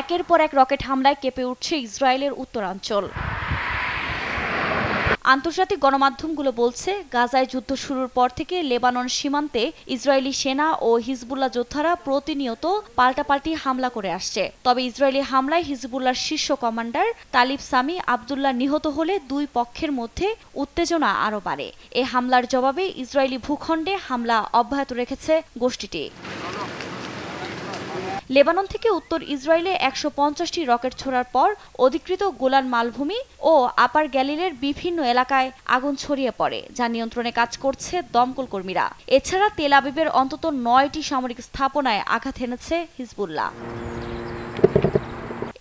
একের পর এক রকেট হামলায় কেঁপে উঠছে ইসরায়েলের উত্তরাঞ্চল আন্তর্জাতিক গণমাধ্যমগুলো বলছে গাজায় যুদ্ধ শুরুর পর থেকে লেবানন সীমান্তে ইসরায়েলি সেনা ও হিজবুল্লাহ যোদ্ধারা প্রতিনিয়ত পাল্টাপাল্টি হামলা করে আসছে তবে ইসরায়েলি হামলায় হিজবুল্লাহর শীর্ষ কমান্ডার তালিব সামি আবদুল্লাহ নিহত হলে দুই পক্ষের মধ্যে উত্তেজনা আরও বাড়ে এ হামলার জবাবে ইসরায়েলি ভূখণ্ডে হামলা অব্যাহত রেখেছে গোষ্ঠীটি লেবানন থেকে উত্তর ইসরায়েলে একশো পঞ্চাশটি রকেট ছোড়ার পর অধিকৃত গোলান মালভূমি ও আপার গ্যালিলের বিভিন্ন এলাকায় আগুন ছড়িয়ে পড়ে যা নিয়ন্ত্রণে কাজ করছে দমকল কর্মীরা এছাড়া তেল আবিবের অন্তত নয়টি সামরিক স্থাপনায় আঘাত এনেছে হিজবুল্লাহ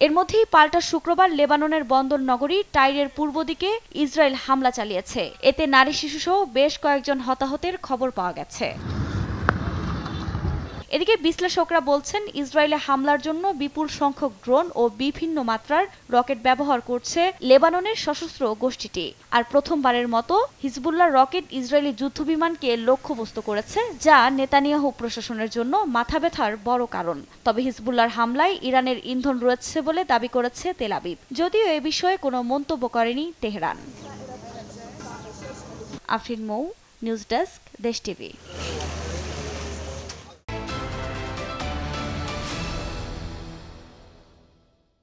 এর মধ্যেই পাল্টা শুক্রবার লেবাননের বন্দর নগরী টাইরের পূর্ব দিকে ইসরায়েল হামলা চালিয়েছে এতে নারী শিশুসহ বেশ কয়েকজন হতাহতের খবর পাওয়া গেছে এদিকে বিশ্লেষকরা বলছেন ইসরায়েলে হামলার জন্য বিপুল সংখ্যক ড্রোন ও বিভিন্ন মাত্রার রকেট ব্যবহার করছে লেবাননের সশস্ত্র গোষ্ঠীটি আর প্রথমবারের মতো হিজবুল্লাহ রকেট ইসরায়েলি যুদ্ধবিমানকে লক্ষ্যবস্তু করেছে যা নেতানিয়াহু প্রশাসনের জন্য মাথা ব্যথার বড় কারণ তবে হিজবুল্লাহর হামলায় ইরানের ইন্ধন রয়েছে বলে দাবি করেছে তেলাবিব যদিও এ বিষয়ে কোনো মন্তব্য করেনি Tehran Afrin Mou news desk Desh TV